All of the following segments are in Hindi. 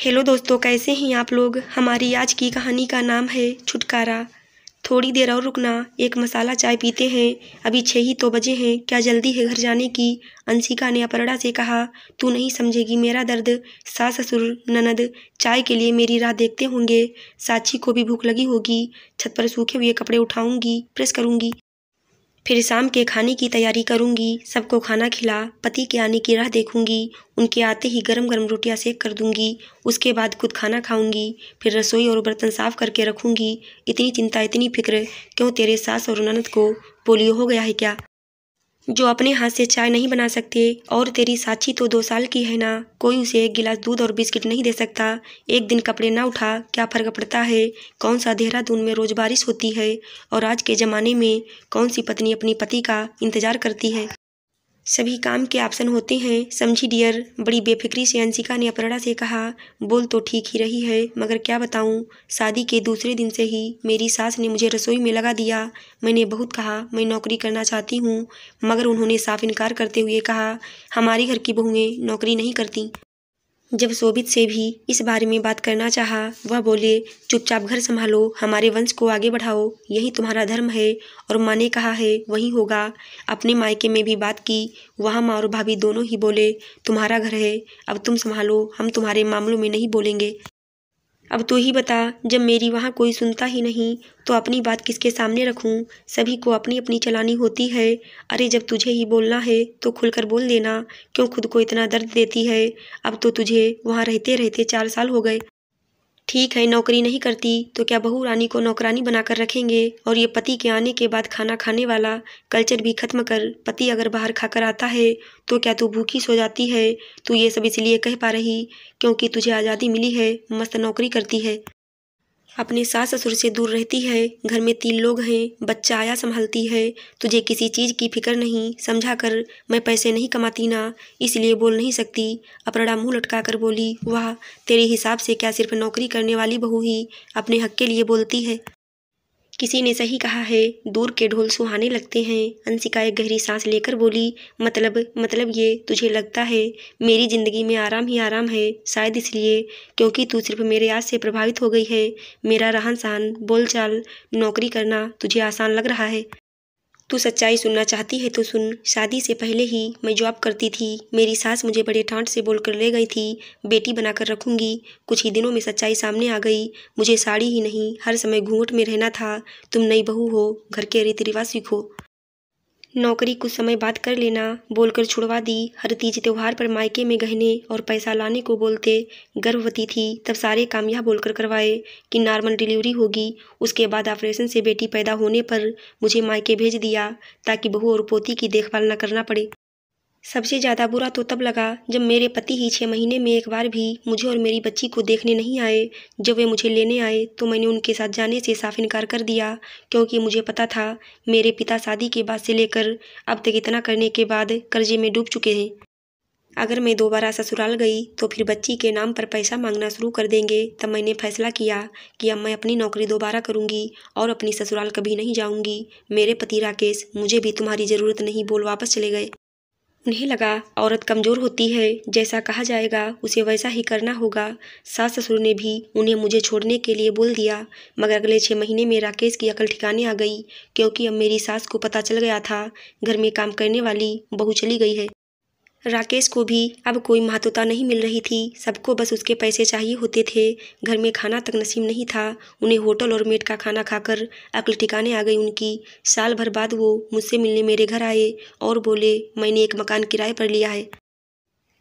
हेलो दोस्तों कैसे हैं आप लोग हमारी आज की कहानी का नाम है छुटकारा थोड़ी देर और रुकना एक मसाला चाय पीते हैं अभी छः ही तो बजे हैं क्या जल्दी है घर जाने की अंशिका ने अपरड़ा से कहा तू नहीं समझेगी मेरा दर्द सास ससुर ननद चाय के लिए मेरी राह देखते होंगे साक्षी को भी भूख लगी होगी छत पर सूखे हुए कपड़े उठाऊंगी प्रेस करूंगी फिर शाम के खाने की तैयारी करूंगी सबको खाना खिला पति के आने की राह देखूंगी उनके आते ही गरम गरम रोटियां सेक कर दूंगी उसके बाद खुद खाना खाऊंगी फिर रसोई और बर्तन साफ करके रखूंगी इतनी चिंता इतनी फिक्र क्यों तेरे सास और ननद को पोलियो हो गया है क्या जो अपने हाथ से चाय नहीं बना सकते और तेरी साक्षी तो दो साल की है ना कोई उसे एक गिलास दूध और बिस्किट नहीं दे सकता एक दिन कपड़े ना उठा क्या फर्क पड़ता है कौन सा देहरादून में रोज बारिश होती है और आज के ज़माने में कौन सी पत्नी अपनी पति का इंतजार करती है सभी काम के ऑप्शन होते हैं समझी डियर बड़ी बेफिक्री से अंशिका ने अपराड़ा से कहा बोल तो ठीक ही रही है मगर क्या बताऊं शादी के दूसरे दिन से ही मेरी सास ने मुझे रसोई में लगा दिया मैंने बहुत कहा मैं नौकरी करना चाहती हूं मगर उन्होंने साफ इनकार करते हुए कहा हमारे घर की बहुएँ नौकरी नहीं करती जब शोभित से भी इस बारे में बात करना चाहा वह बोले चुपचाप घर संभालो हमारे वंश को आगे बढ़ाओ यही तुम्हारा धर्म है और माँ ने कहा है वही होगा अपने मायके में भी बात की वहाँ माँ और भाभी दोनों ही बोले तुम्हारा घर है अब तुम संभालो हम तुम्हारे मामलों में नहीं बोलेंगे अब तू ही बता जब मेरी वहाँ कोई सुनता ही नहीं तो अपनी बात किसके सामने रखूँ सभी को अपनी अपनी चलानी होती है अरे जब तुझे ही बोलना है तो खुलकर बोल देना क्यों खुद को इतना दर्द देती है अब तो तुझे वहाँ रहते रहते चार साल हो गए ठीक है नौकरी नहीं करती तो क्या बहू रानी को नौकरानी बनाकर रखेंगे और ये पति के आने के बाद खाना खाने वाला कल्चर भी खत्म कर पति अगर बाहर खाकर आता है तो क्या तू भूखी सो जाती है तू ये सब इसलिए कह पा रही क्योंकि तुझे आज़ादी मिली है मस्त नौकरी करती है अपने सास ससुर से दूर रहती है घर में तीन लोग हैं बच्चा आया संभालती है तुझे किसी चीज़ की फिक्र नहीं समझा कर मैं पैसे नहीं कमाती ना इसलिए बोल नहीं सकती अपरड़ा मुंह लटका कर बोली वाह तेरे हिसाब से क्या सिर्फ नौकरी करने वाली बहू ही अपने हक के लिए बोलती है किसी ने सही कहा है दूर के ढोल सुहाने लगते हैं अंशिका एक गहरी सांस लेकर बोली मतलब मतलब ये तुझे लगता है मेरी ज़िंदगी में आराम ही आराम है शायद इसलिए क्योंकि तू सिर्फ मेरे आज से प्रभावित हो गई है मेरा रहन सहन बोलचाल नौकरी करना तुझे आसान लग रहा है तू सच्चाई सुनना चाहती है तो सुन शादी से पहले ही मैं जॉब करती थी मेरी सास मुझे बड़े ठाट से बोल कर ले गई थी बेटी बनाकर रखूंगी कुछ ही दिनों में सच्चाई सामने आ गई मुझे साड़ी ही नहीं हर समय घूंघट में रहना था तुम नई बहू हो घर के रीति रिवाज सीखो नौकरी कुछ समय बाद कर लेना बोलकर छुड़वा दी हर तीज त्योहार पर मायके में गहने और पैसा लाने को बोलते गर्भवती थी तब सारे काम यह बोलकर करवाए कि नॉर्मल डिलीवरी होगी उसके बाद ऑपरेशन से बेटी पैदा होने पर मुझे मायके भेज दिया ताकि बहू और पोती की देखभाल न करना पड़े सबसे ज़्यादा बुरा तो तब लगा जब मेरे पति ही छः महीने में एक बार भी मुझे और मेरी बच्ची को देखने नहीं आए जब वे मुझे लेने आए तो मैंने उनके साथ जाने से साफ इनकार कर दिया क्योंकि मुझे पता था मेरे पिता शादी के बाद से लेकर अब तक इतना करने के बाद कर्जे में डूब चुके हैं अगर मैं दोबारा ससुराल गई तो फिर बच्ची के नाम पर पैसा मांगना शुरू कर देंगे तब मैंने फैसला किया कि अब मैं अपनी नौकरी दोबारा करूंगी और अपनी ससुराल कभी नहीं जाऊंगी मेरे पति राकेश मुझे भी तुम्हारी ज़रूरत नहीं बोल वापस चले गए उन्हें लगा औरत कमज़ोर होती है जैसा कहा जाएगा उसे वैसा ही करना होगा सास ससुर ने भी उन्हें मुझे छोड़ने के लिए बोल दिया मगर अगले छः महीने में राकेश की अकल ठिकाने आ गई क्योंकि अब मेरी सास को पता चल गया था घर में काम करने वाली बहू चली गई है राकेश को भी अब कोई महत्वता नहीं मिल रही थी सबको बस उसके पैसे चाहिए होते थे घर में खाना तक नसीब नहीं था उन्हें होटल और मेट का खाना खाकर अकल ठिकाने आ गई उनकी साल भर बाद वो मुझसे मिलने मेरे घर आए और बोले मैंने एक मकान किराए पर लिया है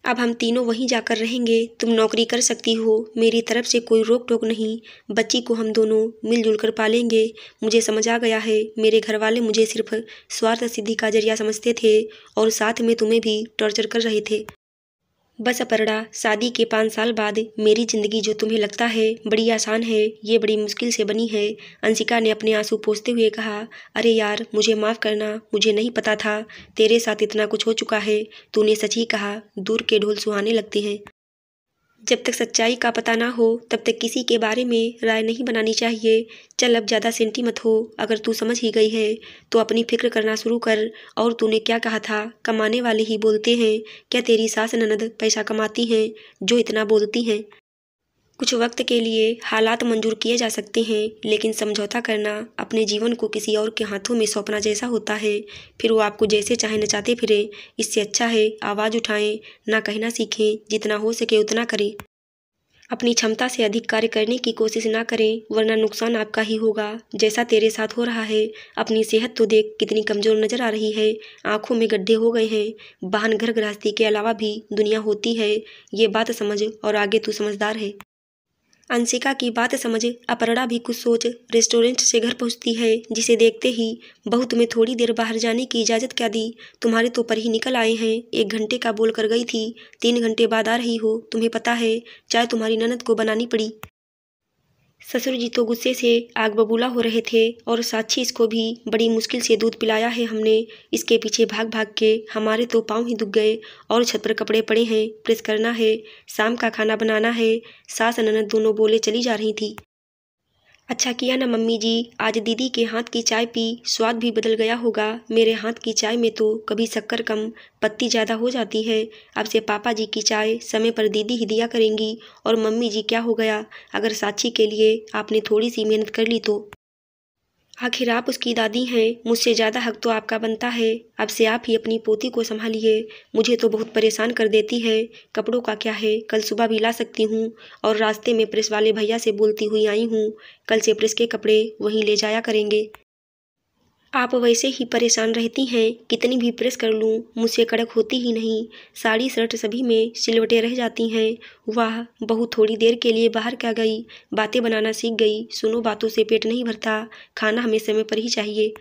अब हम तीनों वहीं जाकर रहेंगे तुम नौकरी कर सकती हो मेरी तरफ से कोई रोक टोक नहीं बच्ची को हम दोनों मिलजुल कर पालेंगे मुझे समझ आ गया है मेरे घर वाले मुझे सिर्फ स्वार्थ सिद्धि का जरिया समझते थे और साथ में तुम्हें भी टॉर्चर कर रहे थे बस अपर्णा शादी के पाँच साल बाद मेरी ज़िंदगी जो तुम्हें लगता है बड़ी आसान है ये बड़ी मुश्किल से बनी है अंशिका ने अपने आंसू पोसते हुए कहा अरे यार मुझे माफ़ करना मुझे नहीं पता था तेरे साथ इतना कुछ हो चुका है तूने सच ही कहा दूर के ढोल सुहाने लगते हैं जब तक सच्चाई का पता ना हो तब तक किसी के बारे में राय नहीं बनानी चाहिए चल अब ज़्यादा सेंटी मत हो अगर तू समझ ही गई है तो अपनी फिक्र करना शुरू कर और तूने क्या कहा था कमाने वाले ही बोलते हैं क्या तेरी सास ननद पैसा कमाती हैं जो इतना बोलती हैं कुछ वक्त के लिए हालात मंजूर किए जा सकते हैं लेकिन समझौता करना अपने जीवन को किसी और के हाथों में सौंपना जैसा होता है फिर वो आपको जैसे चाहे नचाते फिरें इससे अच्छा है आवाज़ उठाएं ना कहना सीखें जितना हो सके उतना करें अपनी क्षमता से अधिक कार्य करने की कोशिश ना करें वरना नुकसान आपका ही होगा जैसा तेरे साथ हो रहा है अपनी सेहत तो देख कितनी कमज़ोर नज़र आ रही है आंखों में गड्ढे हो गए हैं वाहन घर गृहस्थी के अलावा भी दुनिया होती है ये बात समझ और आगे तू समझदार है अंशिका की बात समझ अपर्णा भी कुछ सोच रेस्टोरेंट से घर पहुंचती है जिसे देखते ही बहू तुम्हें थोड़ी देर बाहर जाने की इजाज़त क्या दी तुम्हारे तो पर ही निकल आए हैं एक घंटे का बोल कर गई थी तीन घंटे बाद आ रही हो तुम्हें पता है चाय तुम्हारी ननद को बनानी पड़ी ससुर जी तो गुस्से से आग बबूला हो रहे थे और साक्षी इसको भी बड़ी मुश्किल से दूध पिलाया है हमने इसके पीछे भाग भाग के हमारे तो पाँव ही दुख गए और छत पर कपड़े पड़े हैं प्रेस करना है शाम का खाना बनाना है सास ननद दोनों बोले चली जा रही थी अच्छा किया ना मम्मी जी आज दीदी के हाथ की चाय पी स्वाद भी बदल गया होगा मेरे हाथ की चाय में तो कभी शक्कर कम पत्ती ज़्यादा हो जाती है अब से पापा जी की चाय समय पर दीदी ही दिया करेंगी और मम्मी जी क्या हो गया अगर साक्षी के लिए आपने थोड़ी सी मेहनत कर ली तो आखिर आप उसकी दादी हैं मुझसे ज़्यादा हक तो आपका बनता है अब से आप ही अपनी पोती को संभालिए मुझे तो बहुत परेशान कर देती है कपड़ों का क्या है कल सुबह भी ला सकती हूँ और रास्ते में प्रेस वाले भैया से बोलती हुई आई हूँ कल से प्रेस के कपड़े वहीं ले जाया करेंगे आप वैसे ही परेशान रहती हैं कितनी भी प्रेस कर लूँ मुझसे कड़क होती ही नहीं साड़ी शर्ट सभी में सिलवटें रह जाती हैं वाह बहू थोड़ी देर के लिए बाहर क्या गई बातें बनाना सीख गई सुनो बातों से पेट नहीं भरता खाना हमें समय पर ही चाहिए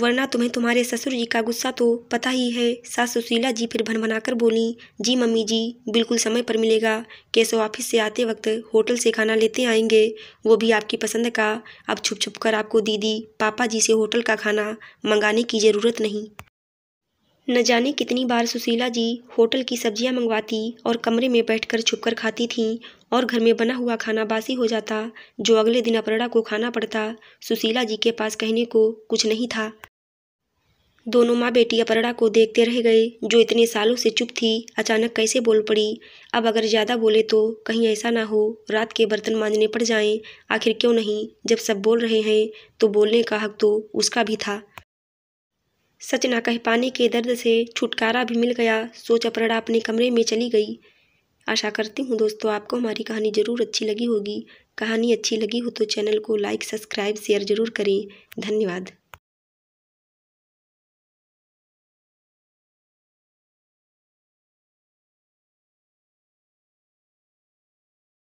वरना तुम्हें तुम्हारे ससुर जी का गुस्सा तो पता ही है सास सुशीला जी फिर भनभनाकर बोलीं जी मम्मी जी बिल्कुल समय पर मिलेगा केसो ऑफिस से आते वक्त होटल से खाना लेते आएंगे वो भी आपकी पसंद का अब छुप छुप कर आपको दीदी पापा जी से होटल का खाना मंगाने की ज़रूरत नहीं न जाने कितनी बार सुशीला जी होटल की सब्जियां मंगवाती और कमरे में बैठकर छुपकर खाती थीं और घर में बना हुआ खाना बासी हो जाता जो अगले दिन अपरड़ा को खाना पड़ता सुशीला जी के पास कहने को कुछ नहीं था दोनों माँ बेटी अपरड़ा को देखते रह गए जो इतने सालों से चुप थी अचानक कैसे बोल पड़ी अब अगर ज़्यादा बोले तो कहीं ऐसा ना हो रात के बर्तन मांजने पड़ जाएं आखिर क्यों नहीं जब सब बोल रहे हैं तो बोलने का हक तो उसका भी था सच ना कह पाने के दर्द से छुटकारा भी मिल गया सोच अपरड़ा अपने कमरे में चली गई आशा करती हूँ दोस्तों आपको हमारी कहानी ज़रूर अच्छी लगी होगी कहानी अच्छी लगी हो तो चैनल को लाइक सब्सक्राइब शेयर ज़रूर करें धन्यवाद